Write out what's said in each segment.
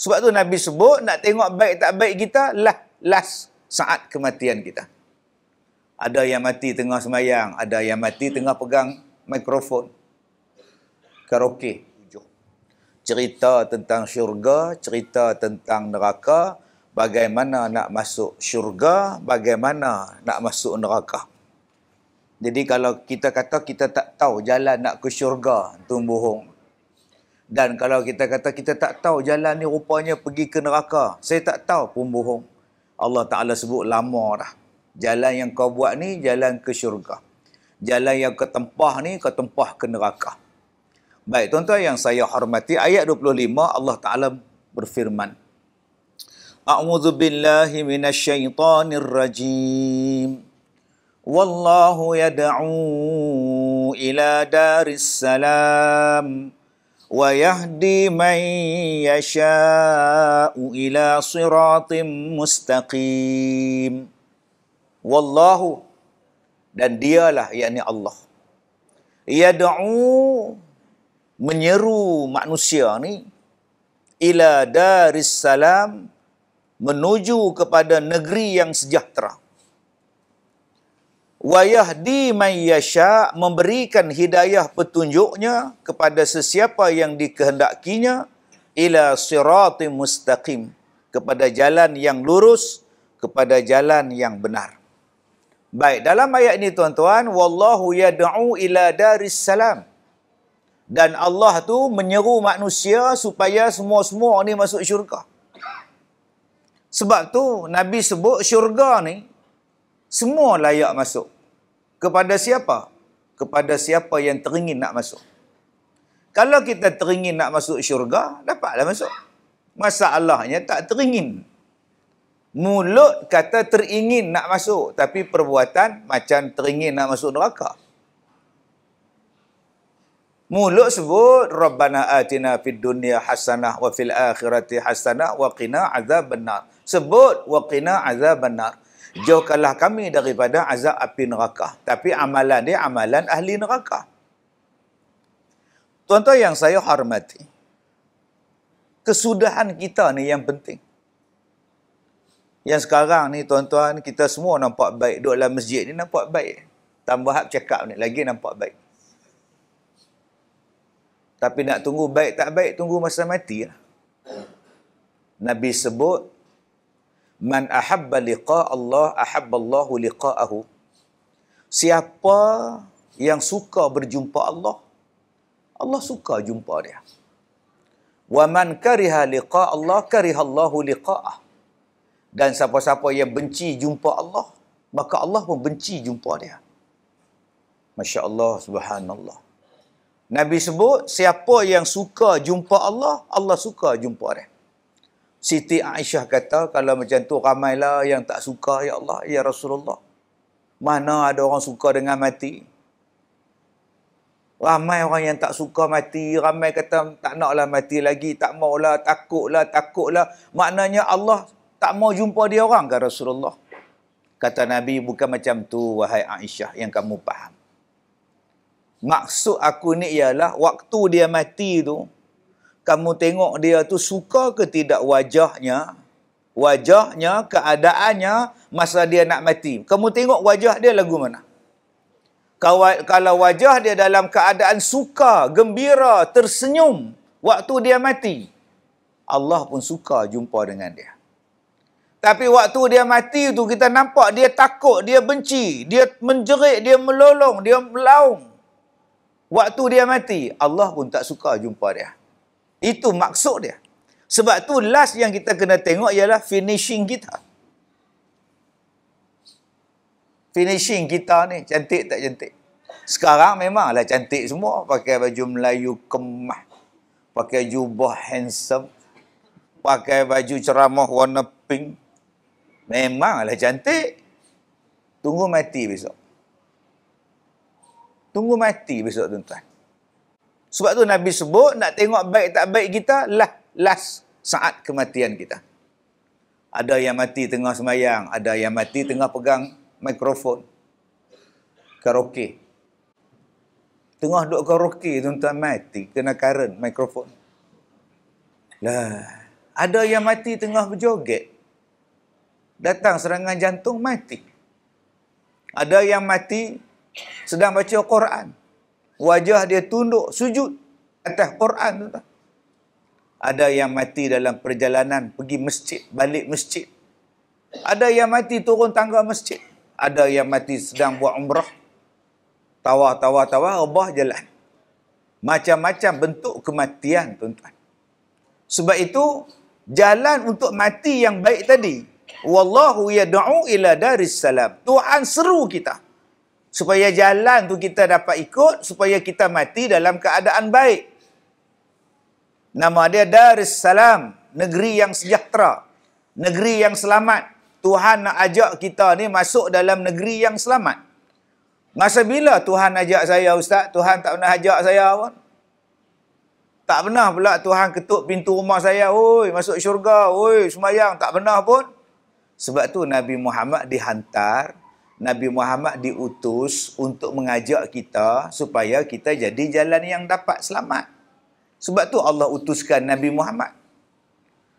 Sebab tu Nabi sebut nak tengok baik tak baik kita lah last saat kematian kita. Ada yang mati tengah semayang, ada yang mati tengah pegang mikrofon. Karaoke. Cerita tentang syurga, cerita tentang neraka, bagaimana nak masuk syurga, bagaimana nak masuk neraka. Jadi kalau kita kata kita tak tahu jalan nak ke syurga, itu bohong. Dan kalau kita kata kita tak tahu jalan ni rupanya pergi ke neraka. Saya tak tahu pun bohong. Allah Ta'ala sebut lama dah. Jalan yang kau buat ni jalan ke syurga. Jalan yang ke tempah ni ke tempah ke neraka. Baik tuan-tuan yang saya hormati. Ayat 25 Allah Ta'ala berfirman. A'udhu billahi minasyaitanir rajim. Wallahu yadu ila daris salam. ويهدي من يشاء ila صراط mustaqim. Wallahu dan dialah yakni Allah Ia yad'u menyeru manusia ni ila daris salam menuju kepada negeri yang sejahtera wa yahdi man yasha memberikan hidayah petunjuknya kepada sesiapa yang dikehendakinya ila sirati mustaqim kepada jalan yang lurus kepada jalan yang benar baik dalam ayat ini tuan-tuan wallahu yad'u ila daris salam dan Allah tu menyeru manusia supaya semua-semua ni masuk syurga sebab tu Nabi sebut syurga ni semua layak masuk. Kepada siapa? Kepada siapa yang teringin nak masuk. Kalau kita teringin nak masuk syurga, dapatlah masuk. Masalahnya tak teringin. Mulut kata teringin nak masuk, tapi perbuatan macam teringin nak masuk neraka. Mulut sebut Rabbana atina fid dunya hasanah wa fil akhirati hasanah wa qina azabannar. Sebut wa qina azabannar jauhkanlah kami daripada azab api neraka. Tapi amalan dia amalan ahli neraka. Tuan-tuan yang saya hormati, kesudahan kita ni yang penting. Yang sekarang ni tuan-tuan, kita semua nampak baik. Duduk dalam masjid ni nampak baik. Tambah hak cakap ni lagi nampak baik. Tapi nak tunggu baik tak baik, tunggu masa mati lah. Nabi sebut, Man ahabba liqa Allah ahabba Allahu liqa'ahu. Siapa yang suka berjumpa Allah, Allah suka jumpa dia. Wa man kariha liqa Allah kariha Allahu liqa'ah. Dan siapa-siapa yang benci jumpa Allah, maka Allah pun benci jumpa dia. Masya-Allah subhanallah. Nabi sebut siapa yang suka jumpa Allah, Allah suka jumpa dia. Siti Aisyah kata, kalau macam tu ramailah yang tak suka, Ya Allah, Ya Rasulullah. Mana ada orang suka dengan mati? Ramai orang yang tak suka mati, ramai kata tak naklah mati lagi, tak maulah, takutlah, takutlah. Maknanya Allah tak mau jumpa dia orang ke Rasulullah? Kata Nabi, bukan macam tu, wahai Aisyah, yang kamu faham. Maksud aku ni ialah, waktu dia mati tu, kamu tengok dia tu suka ke tidak wajahnya wajahnya keadaannya masa dia nak mati kamu tengok wajah dia lagu mana kalau wajah dia dalam keadaan suka gembira tersenyum waktu dia mati Allah pun suka jumpa dengan dia tapi waktu dia mati tu kita nampak dia takut dia benci dia menjerit dia melolong dia melaung waktu dia mati Allah pun tak suka jumpa dia itu maksud dia. Sebab tu last yang kita kena tengok ialah finishing kita. Finishing kita ni cantik tak cantik? Sekarang memanglah cantik semua. Pakai baju Melayu kemah. Pakai jubah handsome. Pakai baju ceramah warna pink. Memanglah cantik. Tunggu mati besok. Tunggu mati besok tuan-tuan. Sebab tu Nabi sebut nak tengok baik tak baik kita lah last saat kematian kita. Ada yang mati tengah semayang, ada yang mati tengah pegang mikrofon. Karaoke. Tengah duduk karaoke tuan-tuan mati kena current mikrofon. Lah, ada yang mati tengah berjoget. Datang serangan jantung mati. Ada yang mati sedang baca Quran wajah dia tunduk sujud atas Quran tu. Ada yang mati dalam perjalanan pergi masjid, balik masjid. Ada yang mati turun tangga masjid. Ada yang mati sedang buat umrah. Tawa-tawa-tawa, rebah jalan. Macam-macam bentuk kematian, tuan-tuan. Sebab itu, jalan untuk mati yang baik tadi. Wallahu yada'u ila daris salam. Tuhan seru kita supaya jalan tu kita dapat ikut supaya kita mati dalam keadaan baik nama dia Darussalam negeri yang sejahtera negeri yang selamat Tuhan nak ajak kita ni masuk dalam negeri yang selamat masa bila Tuhan ajak saya ustaz Tuhan tak pernah ajak saya pun tak pernah pula Tuhan ketuk pintu rumah saya oi masuk syurga oi semayang tak pernah pun sebab tu Nabi Muhammad dihantar Nabi Muhammad diutus untuk mengajak kita supaya kita jadi jalan yang dapat selamat. Sebab tu Allah utuskan Nabi Muhammad.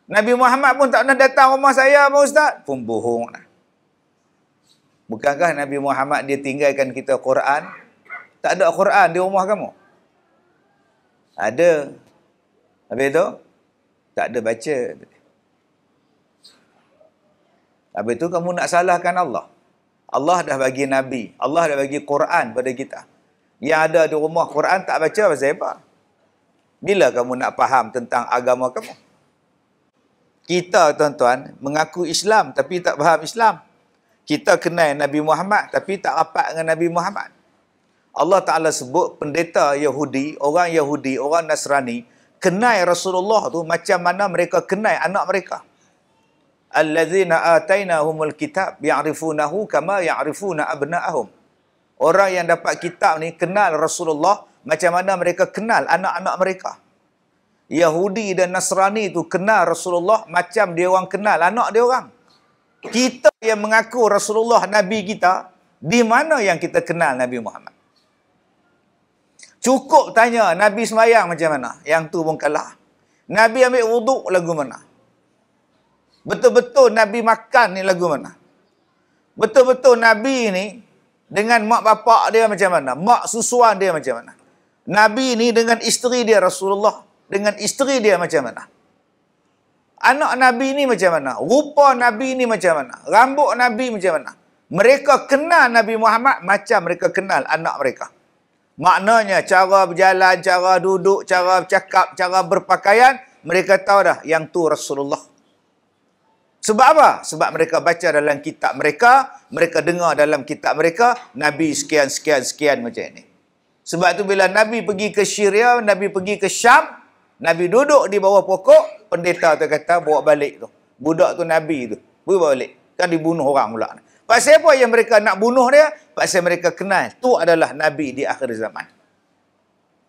Nabi Muhammad pun tak pernah datang rumah saya apa ustaz? Pun bohong. Lah. Bukankah Nabi Muhammad dia tinggalkan kita Quran? Tak ada Quran di rumah kamu? Ada. Habis tu? Tak ada baca. Habis tu kamu nak salahkan Allah. Allah dah bagi Nabi. Allah dah bagi Quran pada kita. Yang ada di rumah Quran tak baca pasal apa? Bila kamu nak faham tentang agama kamu? Kita tuan-tuan mengaku Islam tapi tak faham Islam. Kita kenal Nabi Muhammad tapi tak rapat dengan Nabi Muhammad. Allah Ta'ala sebut pendeta Yahudi, orang Yahudi, orang Nasrani, kenal Rasulullah tu macam mana mereka kenal anak mereka alladhina atainahumul kitab ya'rifunahu kama ya'rifuna abna'ahum. Orang yang dapat kitab ni kenal Rasulullah macam mana mereka kenal anak-anak mereka. Yahudi dan Nasrani tu kenal Rasulullah macam dia orang kenal anak dia orang. Kita yang mengaku Rasulullah Nabi kita, di mana yang kita kenal Nabi Muhammad? Cukup tanya Nabi semayang macam mana? Yang tu pun kalah. Nabi ambil wuduk lagu mana? Betul-betul Nabi makan ni lagu mana? Betul-betul Nabi ni dengan mak bapak dia macam mana? Mak susuan dia macam mana? Nabi ni dengan isteri dia Rasulullah. Dengan isteri dia macam mana? Anak Nabi ni macam mana? Rupa Nabi ni macam mana? Rambut Nabi macam mana? Mereka kenal Nabi Muhammad macam mereka kenal anak mereka. Maknanya cara berjalan, cara duduk, cara bercakap, cara berpakaian. Mereka tahu dah yang tu Rasulullah. Sebab apa? Sebab mereka baca dalam kitab mereka, mereka dengar dalam kitab mereka, Nabi sekian, sekian, sekian macam ini. Sebab tu bila Nabi pergi ke Syria, Nabi pergi ke Syam, Nabi duduk di bawah pokok, pendeta tu kata, bawa balik tu. Budak tu Nabi tu. Bawa balik. Kan dibunuh orang pula. Pasal apa yang mereka nak bunuh dia? Pasal mereka kenal. Tu adalah Nabi di akhir zaman.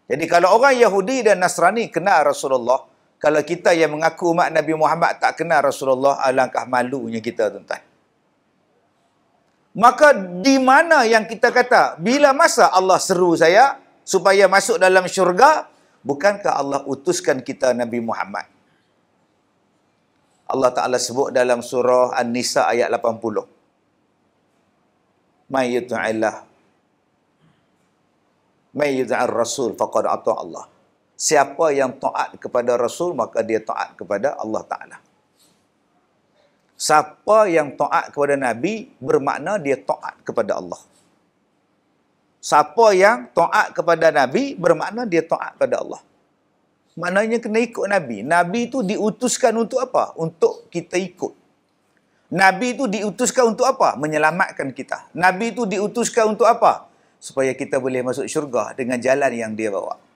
Jadi kalau orang Yahudi dan Nasrani kenal Rasulullah, kalau kita yang mengaku umat Nabi Muhammad tak kenal Rasulullah, alangkah ah, malunya kita tuan-tuan. Maka di mana yang kita kata, bila masa Allah seru saya supaya masuk dalam syurga, bukankah Allah utuskan kita Nabi Muhammad? Allah Ta'ala sebut dalam surah An-Nisa ayat 80. May yuta'illah. May yuta'ar rasul faqad ato'allah siapa yang taat kepada Rasul maka dia taat kepada Allah Taala. Siapa yang taat kepada Nabi bermakna dia taat kepada Allah. Siapa yang taat kepada Nabi bermakna dia taat kepada Allah. Maknanya kena ikut Nabi. Nabi itu diutuskan untuk apa? Untuk kita ikut. Nabi itu diutuskan untuk apa? Menyelamatkan kita. Nabi itu diutuskan untuk apa? Supaya kita boleh masuk syurga dengan jalan yang dia bawa.